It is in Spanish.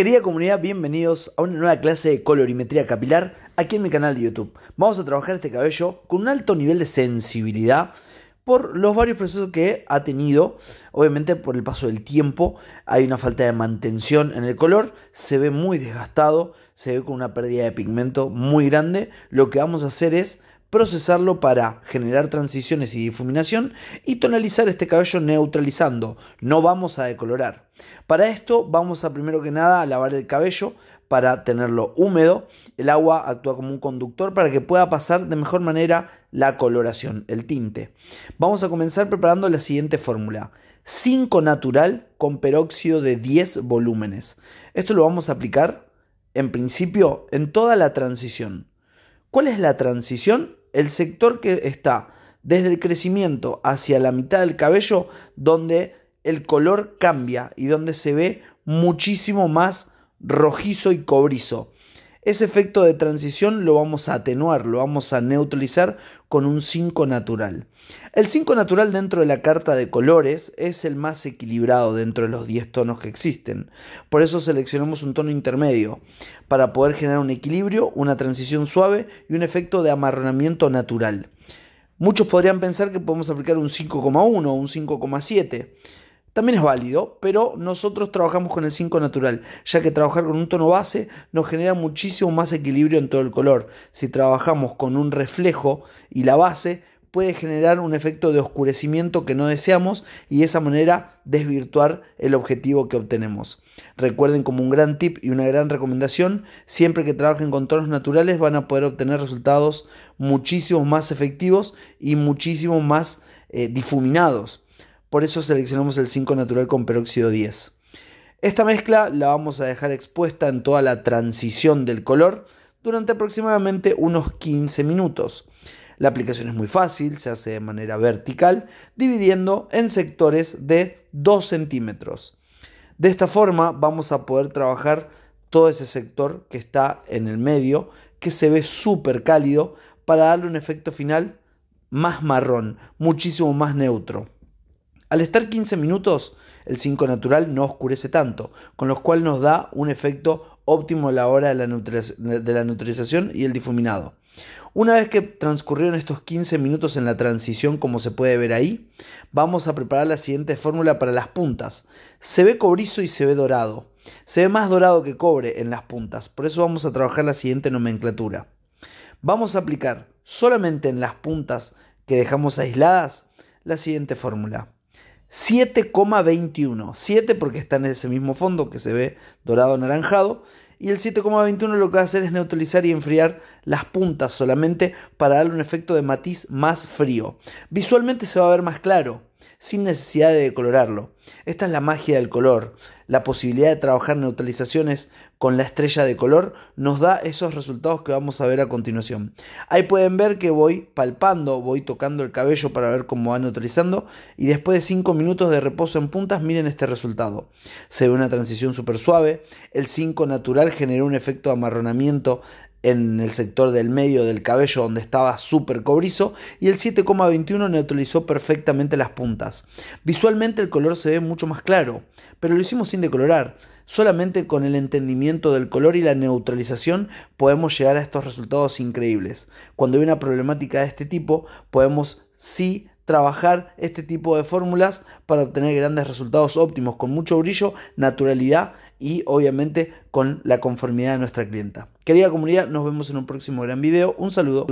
Querida comunidad, bienvenidos a una nueva clase de colorimetría capilar aquí en mi canal de YouTube. Vamos a trabajar este cabello con un alto nivel de sensibilidad por los varios procesos que ha tenido. Obviamente por el paso del tiempo hay una falta de mantención en el color, se ve muy desgastado, se ve con una pérdida de pigmento muy grande. Lo que vamos a hacer es procesarlo para generar transiciones y difuminación y tonalizar este cabello neutralizando. No vamos a decolorar. Para esto vamos a primero que nada a lavar el cabello para tenerlo húmedo. El agua actúa como un conductor para que pueda pasar de mejor manera la coloración, el tinte. Vamos a comenzar preparando la siguiente fórmula. 5 natural con peróxido de 10 volúmenes. Esto lo vamos a aplicar en principio en toda la transición. ¿Cuál es la transición? el sector que está desde el crecimiento hacia la mitad del cabello, donde el color cambia y donde se ve muchísimo más rojizo y cobrizo. Ese efecto de transición lo vamos a atenuar, lo vamos a neutralizar con un 5 natural. El 5 natural dentro de la carta de colores es el más equilibrado dentro de los 10 tonos que existen. Por eso seleccionamos un tono intermedio, para poder generar un equilibrio, una transición suave y un efecto de amarronamiento natural. Muchos podrían pensar que podemos aplicar un 5,1 o un 5,7 también es válido, pero nosotros trabajamos con el 5 natural, ya que trabajar con un tono base nos genera muchísimo más equilibrio en todo el color. Si trabajamos con un reflejo y la base, puede generar un efecto de oscurecimiento que no deseamos y de esa manera desvirtuar el objetivo que obtenemos. Recuerden como un gran tip y una gran recomendación, siempre que trabajen con tonos naturales van a poder obtener resultados muchísimo más efectivos y muchísimo más eh, difuminados por eso seleccionamos el 5 natural con peróxido 10. Esta mezcla la vamos a dejar expuesta en toda la transición del color durante aproximadamente unos 15 minutos. La aplicación es muy fácil, se hace de manera vertical, dividiendo en sectores de 2 centímetros. De esta forma vamos a poder trabajar todo ese sector que está en el medio, que se ve súper cálido, para darle un efecto final más marrón, muchísimo más neutro. Al estar 15 minutos, el 5 natural no oscurece tanto, con lo cual nos da un efecto óptimo a la hora de la, de la neutralización y el difuminado. Una vez que transcurrieron estos 15 minutos en la transición, como se puede ver ahí, vamos a preparar la siguiente fórmula para las puntas. Se ve cobrizo y se ve dorado. Se ve más dorado que cobre en las puntas, por eso vamos a trabajar la siguiente nomenclatura. Vamos a aplicar solamente en las puntas que dejamos aisladas la siguiente fórmula. 7,21. 7 porque está en ese mismo fondo que se ve dorado anaranjado. Y el 7,21 lo que va a hacer es neutralizar y enfriar las puntas solamente para darle un efecto de matiz más frío. Visualmente se va a ver más claro, sin necesidad de decolorarlo. Esta es la magia del color. La posibilidad de trabajar neutralizaciones con la estrella de color nos da esos resultados que vamos a ver a continuación. Ahí pueden ver que voy palpando, voy tocando el cabello para ver cómo va neutralizando y después de 5 minutos de reposo en puntas miren este resultado. Se ve una transición súper suave, el 5 natural generó un efecto de amarronamiento en el sector del medio del cabello donde estaba súper cobrizo y el 7,21 neutralizó perfectamente las puntas. Visualmente el color se ve mucho más claro, pero lo hicimos sin decolorar. Solamente con el entendimiento del color y la neutralización podemos llegar a estos resultados increíbles. Cuando hay una problemática de este tipo, podemos sí trabajar este tipo de fórmulas para obtener grandes resultados óptimos con mucho brillo, naturalidad y obviamente con la conformidad de nuestra clienta. Querida comunidad, nos vemos en un próximo gran video. Un saludo.